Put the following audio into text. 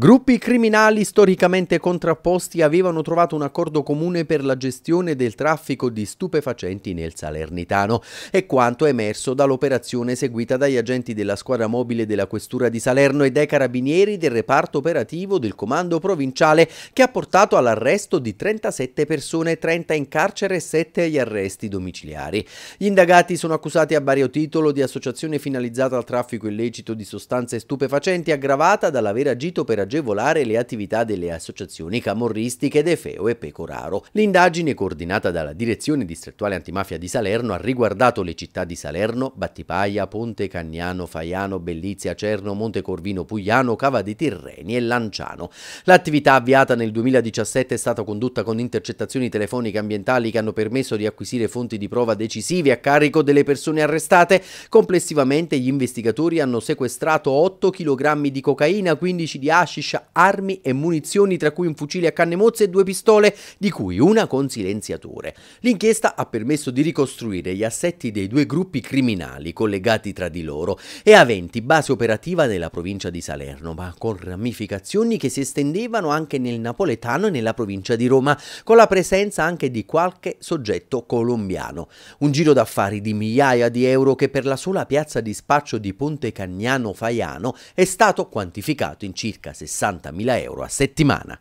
Gruppi criminali storicamente contrapposti avevano trovato un accordo comune per la gestione del traffico di stupefacenti nel Salernitano e quanto emerso dall'operazione eseguita dagli agenti della squadra mobile della Questura di Salerno e dai carabinieri del reparto operativo del comando provinciale che ha portato all'arresto di 37 persone, 30 in carcere e 7 agli arresti domiciliari. Gli indagati sono accusati a vario titolo di associazione finalizzata al traffico illecito di sostanze stupefacenti aggravata dall'aver agito per agevolare le attività delle associazioni camorristiche De Feo e Pecoraro. L'indagine, coordinata dalla Direzione Distrettuale Antimafia di Salerno, ha riguardato le città di Salerno, Battipaia, Ponte Cagnano, Faiano, Bellizia, Cerno, Montecorvino, Pugliano, Cava di Tirreni e Lanciano. L'attività avviata nel 2017 è stata condotta con intercettazioni telefoniche ambientali che hanno permesso di acquisire fonti di prova decisive a carico delle persone arrestate. Complessivamente gli investigatori hanno sequestrato 8 kg di cocaina, 15 di acidi, hashish, armi e munizioni, tra cui un fucile a canne mozze e due pistole, di cui una con silenziatore. L'inchiesta ha permesso di ricostruire gli assetti dei due gruppi criminali collegati tra di loro e aventi base operativa nella provincia di Salerno, ma con ramificazioni che si estendevano anche nel napoletano e nella provincia di Roma, con la presenza anche di qualche soggetto colombiano. Un giro d'affari di migliaia di euro che per la sola piazza di spaccio di Ponte Cagnano Faiano è stato quantificato in circa 60.000 euro a settimana.